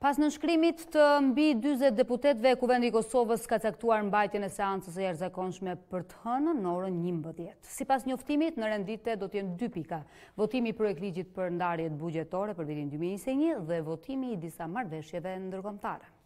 Pas në shkrimit të mbi 20 deputetve, Kuvendri Kosovës ka caktuar në e seancës e jërzakonshme për të hënë në orën një mbëdjet. Si pas njoftimit, në rendite do t'jenë dy pika, votimi projekt ligjit për ndarjet bugjetore për vitin 2021 dhe votimi i disa marveshjeve në